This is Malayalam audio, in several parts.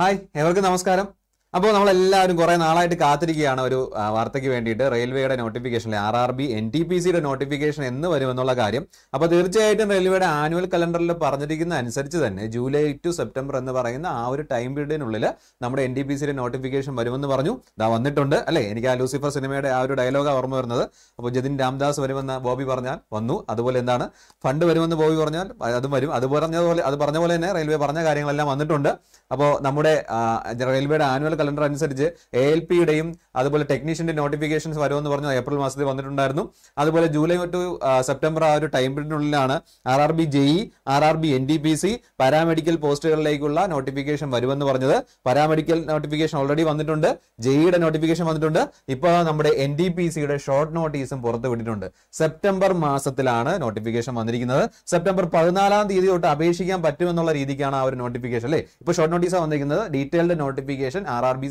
ഹായ് ഏവർക്കും നമസ്കാരം അപ്പോൾ നമ്മളെല്ലാവരും കുറേ നാളായിട്ട് കാത്തിരിക്കുകയാണ് ഒരു വാർത്തയ്ക്ക് വേണ്ടിയിട്ട് റെയിൽവേയുടെ നോട്ടിഫിക്കേഷനിലെ R R B N T P സിയുടെ നോട്ടിഫിക്കേഷൻ എന്ന് വരുമെന്നുള്ള കാര്യം അപ്പോൾ തീർച്ചയായിട്ടും റെയിൽവേയുടെ ആനുവൽ കലണ്ടറിൽ പറഞ്ഞിരിക്കുന്ന അനുസരിച്ച് തന്നെ ജൂലൈ ടു സെപ്റ്റംബർ എന്ന് പറയുന്ന ആ ഒരു ടൈം പീരീഡിനുള്ളിൽ നമ്മുടെ എൻ ടി പി സിയുടെ നോട്ടിഫിക്കേഷൻ വരുമെന്ന് പറഞ്ഞു ഇതാ വന്നിട്ടുണ്ട് അല്ലേ എനിക്ക് ആ ലൂസിഫർ സിനിമയുടെ ആ ഒരു ഡയലോഗ് ഓർമ്മ വരുന്നത് അപ്പോൾ ജതിൻ രാംദാസ് വരുമെന്ന് ബോബി പറഞ്ഞാൽ വന്നു അതുപോലെ എന്താണ് ഫണ്ട് വരുമെന്ന് ബോബി പറഞ്ഞാൽ അതും വരും അത് പറഞ്ഞതുപോലെ അത് പറഞ്ഞ പോലെ തന്നെ റെയിൽവേ പറഞ്ഞ കാര്യങ്ങളെല്ലാം വന്നിട്ടുണ്ട് അപ്പോൾ നമ്മുടെ റെയിൽവേയുടെ ആനുവൽ കലണ്ടർ അനുസരിച്ച് എ എൽ പിയുടെയും അതുപോലെ ടെക്നീഷ്യന്റെ നോട്ടിഫിക്കേഷൻസ് വരുമെന്ന് പറഞ്ഞു ഏപ്രിൽ മാസത്തിൽ വന്നിട്ടുണ്ടായിരുന്നു അതുപോലെ ജൂലൈ ടു സെപ്റ്റംബർ ആ ഒരു ടൈം പീരീഡിനുള്ളിലാണ് R R B JE R R B N D P C paramedical പോസ്റ്റുകളിലേക്കുള്ള നോട്ടിഫിക്കേഷൻ വരുമെന്ന് പറഞ്ഞത് പാരാമെഡിക്കൽ നോട്ടിഫിക്കേഷൻ ഓൾറെഡി വന്നിട്ടുണ്ട് ജെഇയുടെ e നോട്ടിഫിക്കേഷൻ വന്നിട്ടുണ്ട് ഇപ്പോൾ നമ്മുടെ എൻ ഡി പി സിയുടെ ഷോർട്ട് നോട്ടീസും പുറത്തു വിട്ടിട്ടുണ്ട് സെപ്റ്റംബർ മാസത്തിലാണ് നോട്ടിഫിക്കേഷൻ വന്നിരിക്കുന്നത് സെപ്റ്റംബർ പതിനാലാം തീയതി തൊട്ട് അപേക്ഷിക്കാൻ പറ്റുമെന്നുള്ള രീതിക്കാണ് ആ ഒരു നോട്ടിഫിക്കേഷൻ അല്ലേ ഇപ്പോൾ ഷോർട്ട് നോട്ടീസാണ് വന്നിരിക്കുന്നത് detailed notification R R R B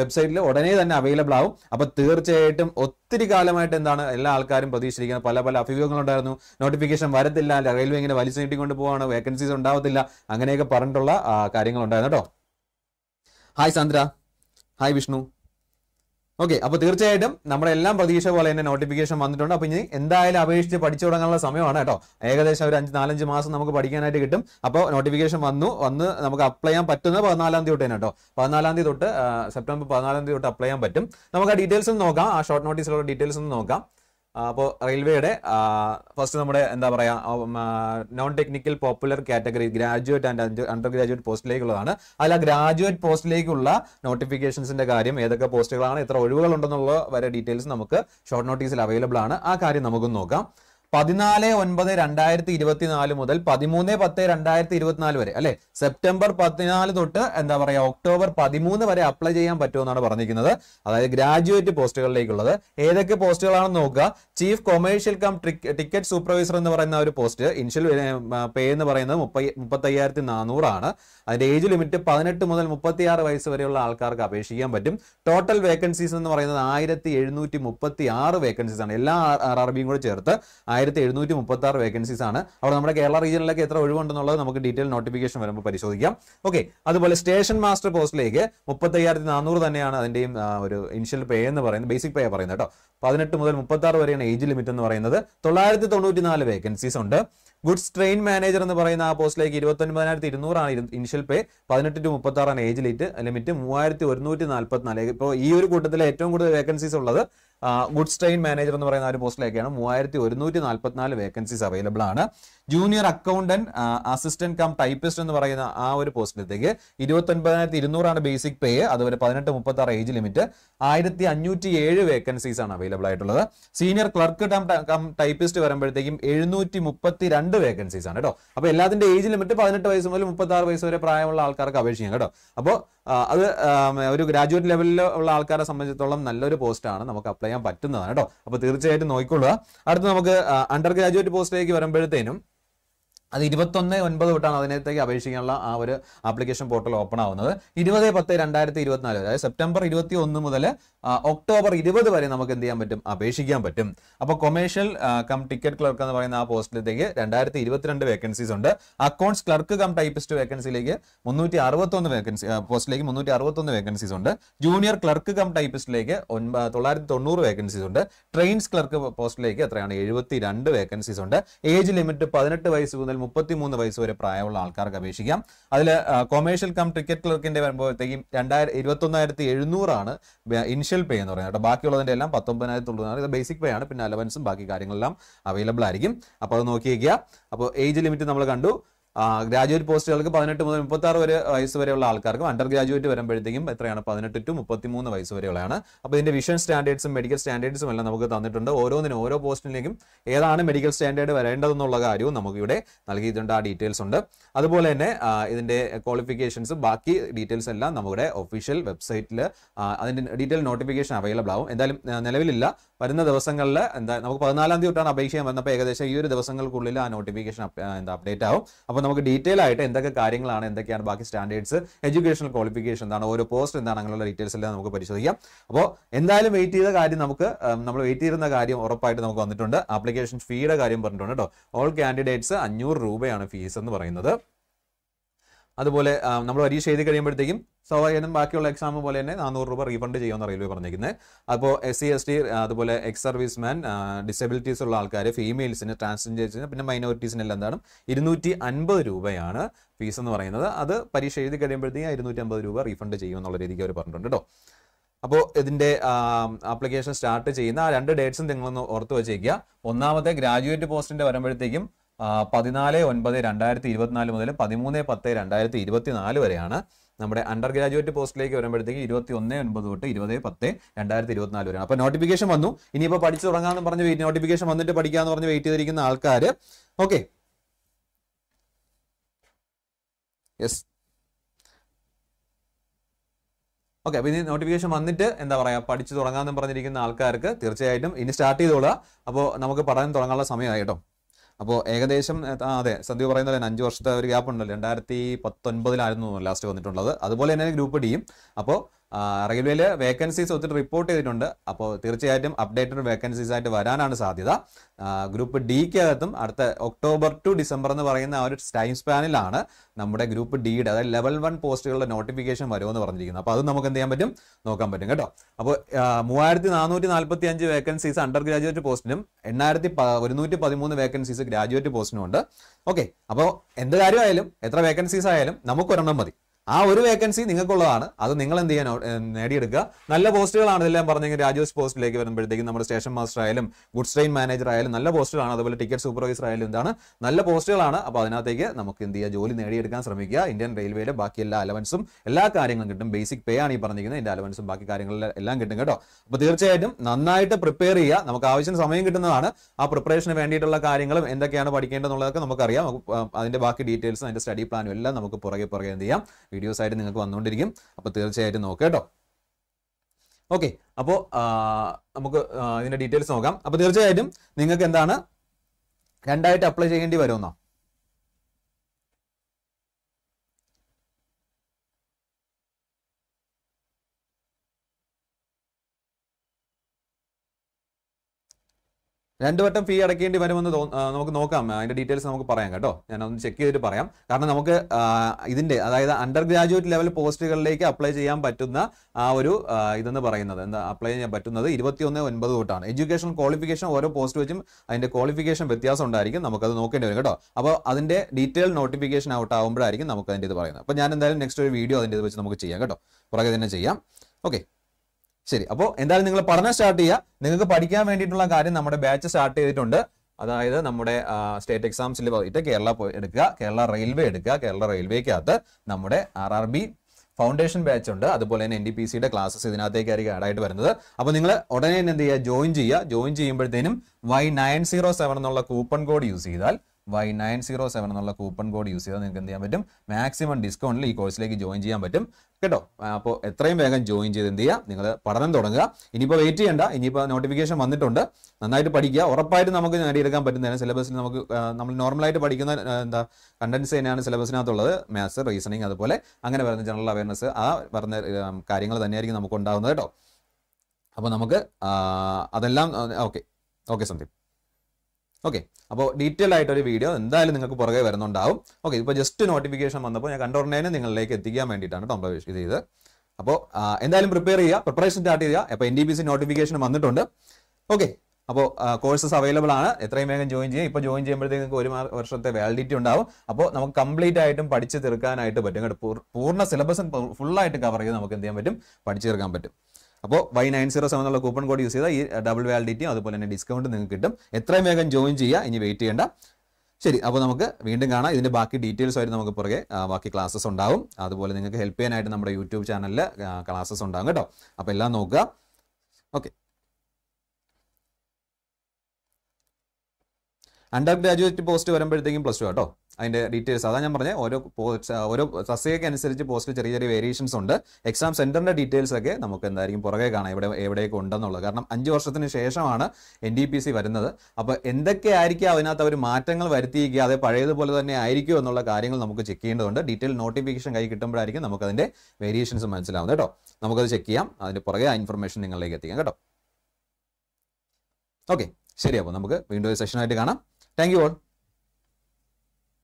വെബ്സൈറ്റിൽ ഉടനെ തന്നെ അവൈലബിൾ ആവും അപ്പോൾ തീർച്ചയായിട്ടും ഒത്തിരി കാലമായിട്ട് എന്താണ് എല്ലാ ആൾക്കാരും പ്രതീക്ഷിക്കുന്നത് പല പല അഭിയോഗങ്ങളുണ്ടായിരുന്നു നോട്ടിഫിക്കേഷൻ വരത്തില്ല റെയിൽവേ ഇങ്ങനെ വലിച്ചു നീട്ടിക്കൊണ്ട് പോവാണ് വേക്കൻസീസ് ഉണ്ടാവത്തില്ല അങ്ങനെയൊക്കെ പറഞ്ഞിട്ടുള്ള കാര്യങ്ങളുണ്ടായിരുന്നു കേട്ടോ hi Sandra hi Vishnu okay അപ്പോൾ തീർച്ചയായിട്ടും നമ്മുടെ എല്ലാം പ്രതീക്ഷ പോലെ തന്നെ നോട്ടിഫിക്കേഷൻ വന്നിട്ടുണ്ട് അപ്പോൾ ഇനി എന്തായാലും അപേക്ഷിച്ച് പഠിച്ചു തുടങ്ങാനുള്ള സമയമാണ് കേട്ടോ ഏകദേശം ഒരു അഞ്ച് നാലഞ്ച് മാസം നമുക്ക് പഠിക്കാനായിട്ട് കിട്ടും അപ്പോൾ നോട്ടിഫിക്കേഷൻ വന്നു വന്ന് നമുക്ക് അപ്ലൈ ചെയ്യാൻ പറ്റുന്നത് പതിനാലാം തീയതി തൊട്ട് കേട്ടോ പതിനാലാം തീയതി തൊട്ട് സെപ്റ്റംബർ പതിനാലാം തീയതി തൊട്ട് അപ്ലൈ ചെയ്യാൻ പറ്റും നമുക്ക് ആ ഡീറ്റെയിൽസ് ഒന്ന് നോക്കാം ആ ഷോർട്ട് നോട്ടീസിലുള്ള ഡീറ്റെയിൽസ് ഒന്ന് നോക്കാം അപ്പോൾ റെയിൽവേയുടെ ഫസ്റ്റ് നമ്മുടെ എന്താ പറയുക non technical popular category graduate and undergraduate പോസ്റ്റിലേക്കുള്ളതാണ് അതിൽ ആ ഗ്രാജുവേറ്റ് പോസ്റ്റിലേക്കുള്ള നോട്ടിഫിക്കേഷൻസിൻ്റെ കാര്യം ഏതൊക്കെ പോസ്റ്റുകളാണ് എത്ര ഒഴിവുകളുണ്ടെന്നുള്ള വരെ ഡീറ്റെയിൽസ് നമുക്ക് ഷോർട്ട് നോട്ടീസിൽ അവൈലബിൾ ആണ് ആ കാര്യം നമുക്കും നോക്കാം പതിനാല് ഒൻപത് രണ്ടായിരത്തി ഇരുപത്തിനാല് മുതൽ പതിമൂന്ന് പത്ത് രണ്ടായിരത്തി ഇരുപത്തിനാല് വരെ അല്ലെ സെപ്റ്റംബർ പതിനാല് തൊട്ട് എന്താ പറയുക ഒക്ടോബർ പതിമൂന്ന് വരെ അപ്ലൈ ചെയ്യാൻ പറ്റുമെന്നാണ് പറഞ്ഞിരിക്കുന്നത് അതായത് ഗ്രാജുവേറ്റ് പോസ്റ്റുകളിലേക്കുള്ളത് ഏതൊക്കെ പോസ്റ്റുകളാണ് നോക്കുക chief commercial cum ticket supervisor എന്ന് പറയുന്ന ഒരു പോസ്റ്റ് ഇൻഷ്യൽ പേ എന്ന് പറയുന്നത് മുപ്പത്തി മുപ്പത്തയ്യായിരത്തി നാനൂറാണ് അതിന്റെ ഏജ് ലിമിറ്റ് പതിനെട്ട് മുതൽ മുപ്പത്തിയാറ് വയസ്സ് വരെയുള്ള ആൾക്കാർക്ക് അപേക്ഷിക്കാൻ പറ്റും ടോട്ടൽ വേക്കൻസീസ് എന്ന് പറയുന്നത് ആയിരത്തി എഴുന്നൂറ്റി മുപ്പത്തി ആറ് വേക്കൻസീസ് ആണ് എല്ലാ ആർ ആർ ബിയും കൂടെ ചേർത്ത് ആയിരത്തി എഴുന്നൂറ്റി മുപ്പത്തി ആറ് വേക്കൻസീസ് ആണ് അവിടെ നമ്മുടെ കേരള റീജിയനിലൊക്കെ എത്ര ഒഴിവുണ്ടെന്നുള്ളത് നമുക്ക് ഡീറ്റെയിൽ നോട്ടിഫിക്കേഷൻ വരുമ്പോൾ പരിശോധിക്കാം ഓക്കെ അതുപോലെ സ്റ്റേഷൻ മാസ്റ്റർ പോസ്റ്റിലേക്ക് മുപ്പത്തയ്യായിരത്തി നാനൂറ് തന്നെയാണ് അതിൻ്റെയും ഒരു ഇനിഷ്യൽ പേ എന്ന് പറയുന്നത് ബേസിക് പേ പറയുന്നത് കേട്ടോ പതിനെട്ട് മുതൽ മുപ്പത്തി ആറ് വരെയാണ് ഏജ് ലിമിറ്റ് എന്ന് പറയുന്നത് തൊള്ളായിരത്തി തൊണ്ണൂറ്റി നാല് വേക്കൻസീസ് ഉണ്ട് ഗുഡ്സ് ട്രെയിൻ മാനേജർ എന്ന് പറയുന്ന ആ പോസ്റ്റിലേക്ക് ഇരുപത്തി ഒൻപതിനായിരത്തി ഇരുന്നൂറാണ് ഇനിഷ്യൽ പേ പതിനെട്ട് ടു മുപ്പത്തി ആറാണ് ഏജ് ലിറ്റ് ലിമിറ്റ് മൂവായിരത്തി ഒരുന്നൂറ്റി നാല്പത്തിനാല് ഇപ്പോൾ ഈ ഒരു കൂട്ടത്തിലെ ഏറ്റവും കൂടുതൽ വേക്കൻസീസ് ഉള്ളത് ഗുഡ്സ് ട്രെയിൻ മാനേജർ എന്ന് പറയുന്ന ഒരു പോസ്റ്റിലേക്കാണ് മൂവായിരത്തി ഒരുന്നൂറ്റി നാല്പത്തിനാല് വേക്കൻസീസ് അവൈലബിൾ ആണ് junior accountant assistant cum typist എന്ന് പറയുന്ന ആ ഒരു പോസ്റ്റിലേക്ക് ഇരുപത്തി ഒൻപതിനായിരത്തി ഇരുന്നൂറാണ് ബേസിക് പേ അതുപോലെ പതിനെട്ട് മുപ്പത്തി ആറ് ഏജ് ലിമിറ്റ് ആയിരത്തി അഞ്ഞൂറ്റി ഏഴ് വേക്കൻസീസ് ആണ് അവൈലബിൾ ആയിട്ടുള്ളത് സീനിയർ ക്ലർക്ക് കം ടൈപ്പിസ്റ്റ് വരുമ്പോഴത്തേക്കും എഴുന്നൂറ്റി രണ്ട് വേക്കൻസീസ് ആണ് കേട്ടോ അപ്പോൾ എല്ലാത്തിന്റെ ഏജ് ലിമിറ്റ് പതിനെട്ട് വയസ്സ് മുതൽ ആറ് വയസ്സ് വരെ പ്രായമുള്ള ആൾക്കാർക്ക് അപേക്ഷിക്കാം കേട്ടോ അപ്പോൾ അത് ഒരു ഗ്രാജുവേറ്റ് ലെവലിൽ ഉള്ള ആൾക്കാരെ സംബന്ധിച്ചിടത്തോളം നല്ലൊരു പോസ്റ്റാണ് നമുക്ക് അപ്ലൈ ചെയ്യാൻ പറ്റുന്നതാണ് കേട്ടോ അപ്പോൾ തീർച്ചയായിട്ടും നോക്കിക്കൊള്ളുക അടുത്ത് നമുക്ക് അണ്ടർ ഗ്രാജുവേറ്റ് പോസ്റ്റിലേക്ക് വരുമ്പോഴത്തേനും അത് ഇരുപത്തൊന്ന് ഒൻപത് തൊട്ടാണ് അതിനകത്തേക്ക് അപേക്ഷിക്കാനുള്ള ആ ഒരു ആപ്ലിക്കേഷൻ പോർട്ടൽ ഓപ്പൺ ആവുന്നത് ഇരുപത് പത്ത് രണ്ടായിരത്തി ഇരുപത്തിനാല് അതായത് സെപ്റ്റംബർ ഇരുപത്തി ഒന്ന് മുതൽ ഒക്ടോബർ ഇരുപത് വരെ നമുക്ക് എന്ത് ചെയ്യാൻ പറ്റും അപേക്ഷിക്കാൻ പറ്റും അപ്പോൾ കൊമേഴ്ഷ്യൽ കം ടിക്കറ്റ് ക്ലർക്ക് എന്ന് പറയുന്ന ആ പോസ്റ്റിലേക്ക് രണ്ടായിരത്തി ഇരുപത്തിരണ്ട് വേക്കൻസീസ് ഉണ്ട് അക്കൗണ്ട്സ് ക്ലർക്ക് കം ടൈപ്പിസ്റ്റ് വേക്കൻസിയിലേക്ക് മുന്നൂറ്റി അറുപത്തൊന്ന് വേക്കൻസി പോസ്റ്റിലേക്ക് മുന്നൂറ്റി അറുപത്തൊന്ന് വേക്കൻസീസ് ഉണ്ട് ജൂനിയർ ക്ലർക്ക് കം ടൈപ്പിസ്റ്റിലേക്ക് ഒൻപത് തൊള്ളായിരത്തി തൊണ്ണൂറ് വേക്കൻസീസ് ഉണ്ട് ട്രെയിൻസ് ക്ലർക്ക് പോസ്റ്റിലേക്ക് എത്രയാണ് എഴുപത്തി രണ്ട് വേക്കൻസീസ് ഉണ്ട് ഏജ് ലിമിറ്റ് പതിനെട്ട് വയസ്സ് മുതൽ മുതൽ മുപ്പത്തിമൂന്ന് വയസ്സ് വരെ പ്രായമുള്ള ആൾക്കാർക്ക് അപേക്ഷിക്കാം അതിൽ കൊമേഴ്ഷ്യൽ കം ടിക്കറ്റ് ക്ലർക്കിന്റെ വരുമ്പോഴത്തേക്കും രണ്ടായിരം ഇരുപത്തൊന്നായിരത്തി എഴുന്നൂറാണ് ഇനിഷ്യൽ പേ എന്ന് പറയുന്നത് ബാക്കിയുള്ളതിൻ്റെ എല്ലാം പത്തൊമ്പതിനായിരത്തി തൊള്ളൂറാണ് ഇത് ബേസിക് പേ ആണ് പിന്നെ അലവൻസും ബാക്കി കാര്യങ്ങളെല്ലാം അവൈലബിൾ ആയിരിക്കും അപ്പോൾ അത് നോക്കിയേക്കുക അപ്പോൾ ഏജ് ലിമിറ്റ് നമ്മൾ കണ്ടു ഗ്രാജുവേറ്റ് പോസ്റ്റുകൾക്ക് പതിനെട്ട് മുതൽ മുപ്പത്തി ആറ് വരെ വയസ്സ് വരെയുള്ള ആൾക്കാർക്കും അണ്ടർ ഗ്രാജുവേറ്റ് വരുമ്പോഴത്തേക്കും എത്രയാണ് പതിനെട്ട് ടു മുപ്പത്തിമൂന്ന് വയസ്സ് വരെയുള്ളതാണ് അപ്പോൾ ഇതിന്റെ വിഷൻ സ്റ്റാൻഡേർഡ്സും മെഡിക്കൽ സ്റ്റാൻഡേർഡ്സും എല്ലാം നമുക്ക് തന്നിട്ടുണ്ട് ഓരോന്നിനും ഓരോ പോസ്റ്റിലേക്കും ഏതാണ് മെഡിക്കൽ സ്റ്റാൻഡേർഡ് വരേണ്ടതെന്നുള്ള കാര്യവും നമുക്കിവിടെ നൽകിയിട്ടുണ്ട് ആ ഡീറ്റെയിൽസ് ഉണ്ട് അതുപോലെ തന്നെ ഇതിന്റെ ക്വാളിഫിക്കേഷൻസ് ബാക്കി ഡീറ്റെയിൽസ് എല്ലാം നമ്മുടെ ഒഫീഷ്യൽ വെബ്സൈറ്റിൽ അതിന്റെ ഡീറ്റെയിൽ നോട്ടിഫിക്കേഷൻ അവൈലബിൾ ആവും എന്തായാലും നിലവിലില്ല വരുന്ന ദിവസങ്ങളിൽ എന്താ നമുക്ക് പതിനാലാം തീയതി തൊട്ടാണ് അപേക്ഷ വന്നപ്പോൾ ഏകദേശം ഈ ഒരു ദിവസങ്ങൾക്കുള്ളിൽ ആ നോട്ടിഫിക്കേഷൻ എന്താ അപ്ഡേറ്റ് ആവും അപ്പോൾ നമുക്ക് ഡീറ്റെയിൽ ആയിട്ട് എന്തൊക്കെ കാര്യങ്ങളാണ് എന്തൊക്കെയാണ് ബാക്കി സ്റ്റാൻഡേർഡ്സ് എഡ്യൂക്കേഷണൽ ക്വാളിഫിക്കേഷൻ എന്താണ് ഓരോ പോസ്റ്റ് എന്താണ് അങ്ങനെയുള്ള ഡീറ്റെയിൽസ് എല്ലാം നമുക്ക് പരിശോധിക്കാം അപ്പോൾ എന്തായാലും വെയിറ്റ് ചെയ്ത കാര്യം നമുക്ക് നമ്മൾ വെയിറ്റ് ചെയ്തിരുന്ന കാര്യം ഉറപ്പായിട്ട് നമുക്ക് വന്നിട്ടുണ്ട് ആപ്ലിക്കേഷൻ ഫീയുടെ കാര്യം പറഞ്ഞിട്ടുണ്ട് കേട്ടോ ഓൾ കാൻഡിഡേറ്റ്സ് അഞ്ഞൂറ് രൂപയാണ് ഫീസ് എന്ന് പറയുന്നത് അതുപോലെ നമ്മൾ പരീക്ഷ എഴുതി കഴിയുമ്പോഴത്തേക്കും സ്വാഭാവികനും ബാക്കിയുള്ള എക്സാം പോലെ തന്നെ നാനൂറ് രൂപ റീഫണ്ട് ചെയ്യുമെന്ന് റെയിൽവേ പറഞ്ഞിരിക്കുന്നത് അപ്പോൾ എസ് സി എസ് ടി അതുപോലെ എക്സ് സർവീസ്മാൻ ഡിസബിലിറ്റീസ് ഉള്ള ആൾക്കാർ ഫീമെയിൽസിന് ട്രാൻസ്ജെൻഡേഴ്സിന് പിന്നെ എല്ലാം എന്താണ് ഇരുന്നൂറ്റി അൻപത് രൂപയാണ് ഫീസ് എന്ന് പറയുന്നത് അത് പരീക്ഷ എഴുതി കഴിയുമ്പോഴത്തേക്കും ഇരുന്നൂറ്റി അമ്പത് രൂപ റീഫണ്ട് ചെയ്യുമെന്നുള്ള രീതിക്ക് അവർ പറഞ്ഞിട്ടുണ്ട് കേട്ടോ അപ്പോൾ ഇതിൻ്റെ ആപ്ലിക്കേഷൻ സ്റ്റാർട്ട് ചെയ്യുന്ന ആ രണ്ട് ഡേറ്റ്സും നിങ്ങളൊന്ന് ഓർത്ത് വെച്ചേക്കുക ഒന്നാമത്തെ ഗ്രാജുവേറ്റ് പോസ്റ്റിൻ്റെ വരുമ്പോഴത്തേക്കും പതിനാല് ഒൻപത് രണ്ടായിരത്തി ഇരുപത്തിനാല് മുതൽ പതിമൂന്ന് പത്ത് രണ്ടായിരത്തി ഇരുപത്തിനാല് വരെയാണ് നമ്മുടെ അണ്ടർ ഗ്രാജുവേറ്റ് പോസ്റ്റിലേക്ക് വരുമ്പോഴത്തേക്ക് ഇരുപത്തി ഒന്ന് ഒൻപത് തൊട്ട് ഇരുപത് പത്ത് രണ്ടായിരത്തി ഇരുപത്തിനാല് വരെയാണ് അപ്പോൾ നോട്ടിഫിക്കേഷൻ വന്നു ഇനിയിപ്പോൾ പഠിച്ചു തുടങ്ങാമെന്ന് പറഞ്ഞ് നോട്ടിഫിക്കേഷൻ വന്നിട്ട് പഠിക്കാമെന്ന് പറഞ്ഞ് വെയിറ്റ് ചെയ്തിരിക്കുന്ന ആൾക്കാർ ഓക്കെ യെസ് ഓക്കെ അപ്പോൾ ഇനി നോട്ടിഫിക്കേഷൻ വന്നിട്ട് എന്താ പറയുക പഠിച്ചു തുടങ്ങാമെന്ന് പറഞ്ഞിരിക്കുന്ന ആൾക്കാർക്ക് തീർച്ചയായിട്ടും ഇനി സ്റ്റാർട്ട് ചെയ്തോളാം അപ്പോൾ നമുക്ക് പഠനം തുടങ്ങാനുള്ള സമയമായി കേട്ടോ അപ്പോൾ ഏകദേശം അതെ സദ്യ പറയുന്നത് തന്നെ അഞ്ച് വർഷത്തെ ഒരു ഗ്യാപ്പ് ഉണ്ടല്ലോ രണ്ടായിരത്തി പത്തൊൻപതിലായിരുന്നു ലാസ്റ്റ് വന്നിട്ടുള്ളത് അതുപോലെ തന്നെ ഗ്രൂപ്പ് ഡിയും അപ്പോൾ റെയിൽവേയിൽ വേക്കൻസീസ് ഒത്തിരി റിപ്പോർട്ട് ചെയ്തിട്ടുണ്ട് അപ്പോൾ തീർച്ചയായിട്ടും അപ്ഡേറ്റഡ് വേക്കൻസീസ് ആയിട്ട് വരാനാണ് സാധ്യത ഗ്രൂപ്പ് ഡിക്കകത്തും അടുത്ത ഒക്ടോബർ ടു ഡിസംബർ എന്ന് പറയുന്ന ആ ഒരു ടൈം സ്പാനിലാണ് നമ്മുടെ ഗ്രൂപ്പ് ഡിയുടെ അതായത് ലെവൽ വൺ പോസ്റ്റുകളുടെ നോട്ടിഫിക്കേഷൻ വരുമെന്ന് പറഞ്ഞിരിക്കുന്നത് അപ്പോൾ അത് നമുക്ക് എന്ത് ചെയ്യാൻ പറ്റും നോക്കാൻ പറ്റും കേട്ടോ അപ്പോൾ മൂവായിരത്തി നാനൂറ്റി നാൽപ്പത്തി അഞ്ച് വേക്കൻസീസ് അണ്ടർ ഗ്രാജുവേറ്റ് പോസ്റ്റിനും എണ്ണായിരത്തി ഒരുന്നൂറ്റി പതിമൂന്ന് വേക്കൻസീസ് ഗ്രാജുവേറ്റ് പോസ്റ്റിനും ഉണ്ട് ഓക്കെ അപ്പോൾ എന്ത് കാര്യമായാലും എത്ര വേക്കൻസീസ് ആയാലും നമുക്ക് ഒരെണ്ണം മതി ആ ഒരു വേക്കൻസി നിങ്ങൾക്കുള്ളതാണ് അത് നിങ്ങൾ എന്ത് ചെയ്യാൻ നേടിയെടുക്കുക നല്ല പോസ്റ്റുകളാണ് ഇതെല്ലാം പറഞ്ഞെങ്കിൽ രാജോസ് പോസ്റ്റിലേക്ക് വരുമ്പോഴത്തേക്കും നമ്മുടെ സ്റ്റേഷൻ മാസ്റ്റർ ആയാലും ഗുഡ്സ് ട്രെയിൻ മാനേജർ ആയാലും നല്ല പോസ്റ്റുകളാണ് അതുപോലെ ടിക്കറ്റ് സൂപ്പർവൈസർ ആയാലും എന്താണ് നല്ല പോസ്റ്റുകളാണ് അപ്പോൾ അതിനകത്തേക്ക് നമുക്ക് എന്ത് ചെയ്യുക ജോലി നേടിയെടുക്കാൻ ശ്രമിക്കുക ഇന്ത്യൻ റെയിൽവേയുടെ ബാക്കി എല്ലാ അലവൻസും എല്ലാ കാര്യങ്ങളും കിട്ടും ബേസിക് പേ ആണ് ഈ പറഞ്ഞിരിക്കുന്നത് എൻ്റെ അലവൻസും ബാക്കി കാര്യങ്ങളെല്ലാം എല്ലാം കിട്ടും കേട്ടോ അപ്പോൾ തീർച്ചയായിട്ടും നന്നായിട്ട് പ്രിപ്പയർ ചെയ്യുക നമുക്ക് ആവശ്യം സമയം കിട്ടുന്നതാണ് ആ പ്രിപ്പറേഷന് വേണ്ടിയിട്ടുള്ള കാര്യങ്ങളും എന്തൊക്കെയാണ് പഠിക്കേണ്ടതെന്നുള്ളതൊക്കെ നമുക്കറിയാം അതിൻ്റെ ബാക്കി ഡീറ്റെയിൽസും അതിൻ്റെ സ്റ്റഡി പ്ലാനും എല്ലാം നമുക്ക് പുറകെ പുറകെ എന്ത് ചെയ്യാം വീഡിയോസ് ആയിട്ട് നിങ്ങൾക്ക് വന്നുകൊണ്ടിരിക്കും അപ്പോൾ തീർച്ചയായിട്ടും നോക്കുക കേട്ടോ ഓക്കെ അപ്പോൾ നമുക്ക് ഇതിൻ്റെ ഡീറ്റെയിൽസ് നോക്കാം അപ്പോൾ തീർച്ചയായിട്ടും നിങ്ങൾക്ക് എന്താണ് രണ്ടായിട്ട് അപ്ലൈ ചെയ്യേണ്ടി വരുമെന്നോ രണ്ടു വട്ടം ഫീ അടയ്ക്കേണ്ടി വരുമെന്ന് നമുക്ക് നോക്കാം അതിന്റെ ഡീറ്റെയിൽസ് നമുക്ക് പറയാം കേട്ടോ ഞാൻ ഒന്ന് ചെക്ക് ചെയ്തിട്ട് പറയാം കാരണം നമുക്ക് ഇതിന്റെ അതായത് അണ്ടർ ഗ്രാജുവേറ്റ് ലെവൽ പോസ്റ്റുകളിലേക്ക് അപ്ലൈ ചെയ്യാൻ പറ്റുന്ന ആ ഒരു ഇതെന്ന് പറയുന്നത് എന്താ അപ്ലൈ ചെയ്യാൻ പറ്റുന്നത് ഇരുപത്തിയൊന്ന് ഒൻപത് തൊട്ടാണ് എഡ്യൂക്കേഷൻ ക്വാളിഫിക്കേഷൻ ഓരോ പോസ്റ്റ് വെച്ചും അതിന്റെ ക്വാളിഫിക്കേഷൻ വ്യത്യാസം ഉണ്ടായിരിക്കും അത് നോക്കേണ്ടി വരും കേട്ടോ അപ്പോൾ അതിന്റെ ഡീറ്റെയിൽ നോട്ടിഫിക്കേഷൻ ഔട്ട് ആകുമ്പോഴായിരിക്കും നമുക്ക് അതിൻ്റെ ഇത് പറയുന്നത് അപ്പോൾ ഞാൻ എന്തായാലും നെക്സ്റ്റ് ഒരു വീഡിയോ അതിൻ്റെ ഇത് വെച്ച് നമുക്ക് ചെയ്യാം കേട്ടോ പുറകെ തന്നെ ചെയ്യാം ഓക്കെ ശരി അപ്പോൾ എന്തായാലും നിങ്ങൾ പഠനം സ്റ്റാർട്ട് ചെയ്യുക നിങ്ങൾക്ക് പഠിക്കാൻ വേണ്ടിയിട്ടുള്ള കാര്യം നമ്മുടെ ബാച്ച് സ്റ്റാർട്ട് ചെയ്തിട്ടുണ്ട് അതായത് നമ്മുടെ സ്റ്റേറ്റ് എക്സാംസിൽ പോയിട്ട് കേരള എടുക്കുക കേരള റെയിൽവേ എടുക്കുക കേരള റെയിൽവേക്കകത്ത് നമ്മുടെ R R B foundation batch ഉണ്ട് അതുപോലെ തന്നെ എൻ ഡി പി സിയുടെ ക്ലാസ്സസ് ഇതിനകത്തേക്കായിരിക്കും ആഡായിട്ട് വരുന്നത് അപ്പോൾ നിങ്ങൾ ഉടനെ തന്നെ എന്ത് ചെയ്യുക ജോയിൻ ചെയ്യുക ജോയിൻ ചെയ്യുമ്പോഴത്തേനും വൈ നയൻ സീറോ സെവൻ എന്നുള്ള കൂപ്പൺ കോഡ് യൂസ് ചെയ്താൽ വൈ നയൻ സീറോ സെവൻ എന്നുള്ള കൂപ്പൺ കോഡ് യൂസ് ചെയ്താൽ നിങ്ങൾക്ക് എന്ത് ചെയ്യാൻ പറ്റും മാക്സിമം ഡിസ്കൗണ്ടിൽ ഈ കോഴ്സിലേക്ക് ജോയിൻ ചെയ്യാൻ പറ്റും കേട്ടോ അപ്പോൾ എത്രയും വേഗം ജോയിൻ ചെയ്ത് എന്ത് ചെയ്യുക നിങ്ങൾ പഠനം തുടങ്ങുക ഇനിയിപ്പോൾ വെയിറ്റ് ചെയ്യണ്ട ഇനിയിപ്പോൾ നോട്ടിഫിക്കേഷൻ വന്നിട്ടുണ്ട് നന്നായിട്ട് പഠിക്കുക ഉറപ്പായിട്ട് നമുക്ക് നേടിയെടുക്കാൻ പറ്റുന്നതാണ് സിലബസിൽ നമുക്ക് നമ്മൾ നോർമലായിട്ട് പഠിക്കുന്ന എന്താ കണ്ടൻസ് തന്നെയാണ് സിലബസിനകത്തുള്ളത് മാത്സ് റീസണിങ് അതുപോലെ അങ്ങനെ വരുന്ന ജനറൽ അവയർനെസ് ആ പറഞ്ഞ കാര്യങ്ങൾ തന്നെയായിരിക്കും നമുക്ക് ഉണ്ടാകുന്നത് കേട്ടോ അപ്പോൾ നമുക്ക് അതെല്ലാം ഓക്കെ ഓക്കെ സന്ദീപ് ഓക്കെ അപ്പോൾ ഡീറ്റെയിൽ ആയിട്ടൊരു വീഡിയോ എന്തായാലും നിങ്ങൾക്ക് പുറകെ വരുന്നുണ്ടാവും ഓക്കെ ഇപ്പോൾ ജസ്റ്റ് നോട്ടിഫിക്കേഷൻ വന്നപ്പോൾ ഞാൻ കണ്ടുകൊണ്ടേനെ നിങ്ങളിലേക്ക് എത്തിക്കാൻ വേണ്ടിയിട്ടാണ് നമ്മൾ ഇത് ചെയ്ത് അപ്പോൾ എന്തായാലും പ്രിപ്പയർ ചെയ്യുക പ്രിപ്പറേഷൻ സ്റ്റാർട്ട് ചെയ്യുക അപ്പോൾ N D B C notification വന്നിട്ടുണ്ട് ഓക്കെ അപ്പോൾ കോഴ്സസ് അവൈലബിൾ ആണ് എത്രയും വേഗം ജോയിൻ ചെയ്യുക ഇപ്പോൾ ജോയിൻ ചെയ്യുമ്പോഴത്തേക്ക് നിങ്ങൾക്ക് ഒരു വർഷത്തെ വാലിഡിറ്റി ഉണ്ടാവും അപ്പോൾ നമുക്ക് കംപ്ലീറ്റ് ആയിട്ടും പഠിച്ചു തീർക്കാനായിട്ട് പറ്റും കേട്ടോ പൂർണ്ണ സിലബസ് ഫുള്ളായിട്ട് കവർ ചെയ്ത് നമുക്ക് എന്ത് ചെയ്യാൻ പറ്റും പഠിച്ചു തീർക്കാൻ പറ്റും അപ്പോൾ വൈ നയൻ സീറോ സെവൻ എന്നുള്ള കൂപ്പൺ കോഡ് യൂസ് ചെയ്താൽ ഈ ഡബിൾ വാലിഡിറ്റിയും അതുപോലെ തന്നെ ഡിസ്കൗണ്ട് നിങ്ങൾക്ക് കിട്ടും എത്രയും വേഗം ജോയിൻ ചെയ്യുക ഇനി വെയിറ്റ് ചെയ്യേണ്ട ശരി അപ്പോൾ നമുക്ക് വീണ്ടും കാണാം ഇതിൻ്റെ ബാക്കി ഡീറ്റെയിൽസ് ആയിട്ട് നമുക്ക് പുറകെ ബാക്കി ക്ലാസ്സസ് ഉണ്ടാവും അതുപോലെ നിങ്ങൾക്ക് ഹെൽപ്പ് ചെയ്യാനായിട്ട് നമ്മുടെ യൂട്യൂബ് ചാനലിൽ ക്ലാസ്സസ് ഉണ്ടാകും കേട്ടോ അപ്പോൾ എല്ലാം നോക്കുക ഓക്കെ അണ്ടർ ഗ്രാജുവേറ്റ് പോസ്റ്റ് വരുമ്പോഴത്തേക്കും പ്ലസ് ടു കേട്ടോ അതിൻ്റെ ഡീറ്റെയിൽസ് അതാണ് ഞാൻ പറഞ്ഞത് ഓരോ ഓരോ തസ്തികയ്ക്ക് അനുസരിച്ച് പോസ്റ്റിൽ ചെറിയ ചെറിയ വേരിയേഷൻസ് ഉണ്ട് എക്സാം സെൻറ്ററിൻ്റെ ഡീറ്റെയിൽസ് ഒക്കെ നമുക്ക് എന്തായിരിക്കും പുറകെ കാണാം ഇവിടെ എവിടെയൊക്കെ ഉണ്ടെന്നുള്ളത് കാരണം അഞ്ച് വർഷത്തിന് ശേഷമാണ് എൻ ഡി പി സി വരുന്നത് അപ്പോൾ എന്തൊക്കെയായിരിക്കും അതിനകത്ത് അവർ മാറ്റങ്ങൾ വരുത്തിയിരിക്കുക അതേ പഴയതുപോലെ തന്നെ ആയിരിക്കും എന്നുള്ള കാര്യങ്ങൾ നമുക്ക് ചെക്ക് ചെയ്യേണ്ടതുണ്ട് ഡീറ്റെയിൽ നോട്ടിഫിക്കേഷൻ കൈ കിട്ടുമ്പോഴായിരിക്കും നമുക്കതിൻ്റെ വേരിയേഷൻസ് മനസ്സിലാവുന്നത് കേട്ടോ നമുക്കത് ചെക്ക് ചെയ്യാം അതിന് പുറകെ ആ ഇൻഫർമേഷൻ നിങ്ങളിലേക്ക് എത്തിക്കാം കേട്ടോ ഓക്കെ ശരി അപ്പോൾ നമുക്ക് വീണ്ടും ഒരു സെഷനായിട്ട് കാണാം താങ്ക് യു ഓൾ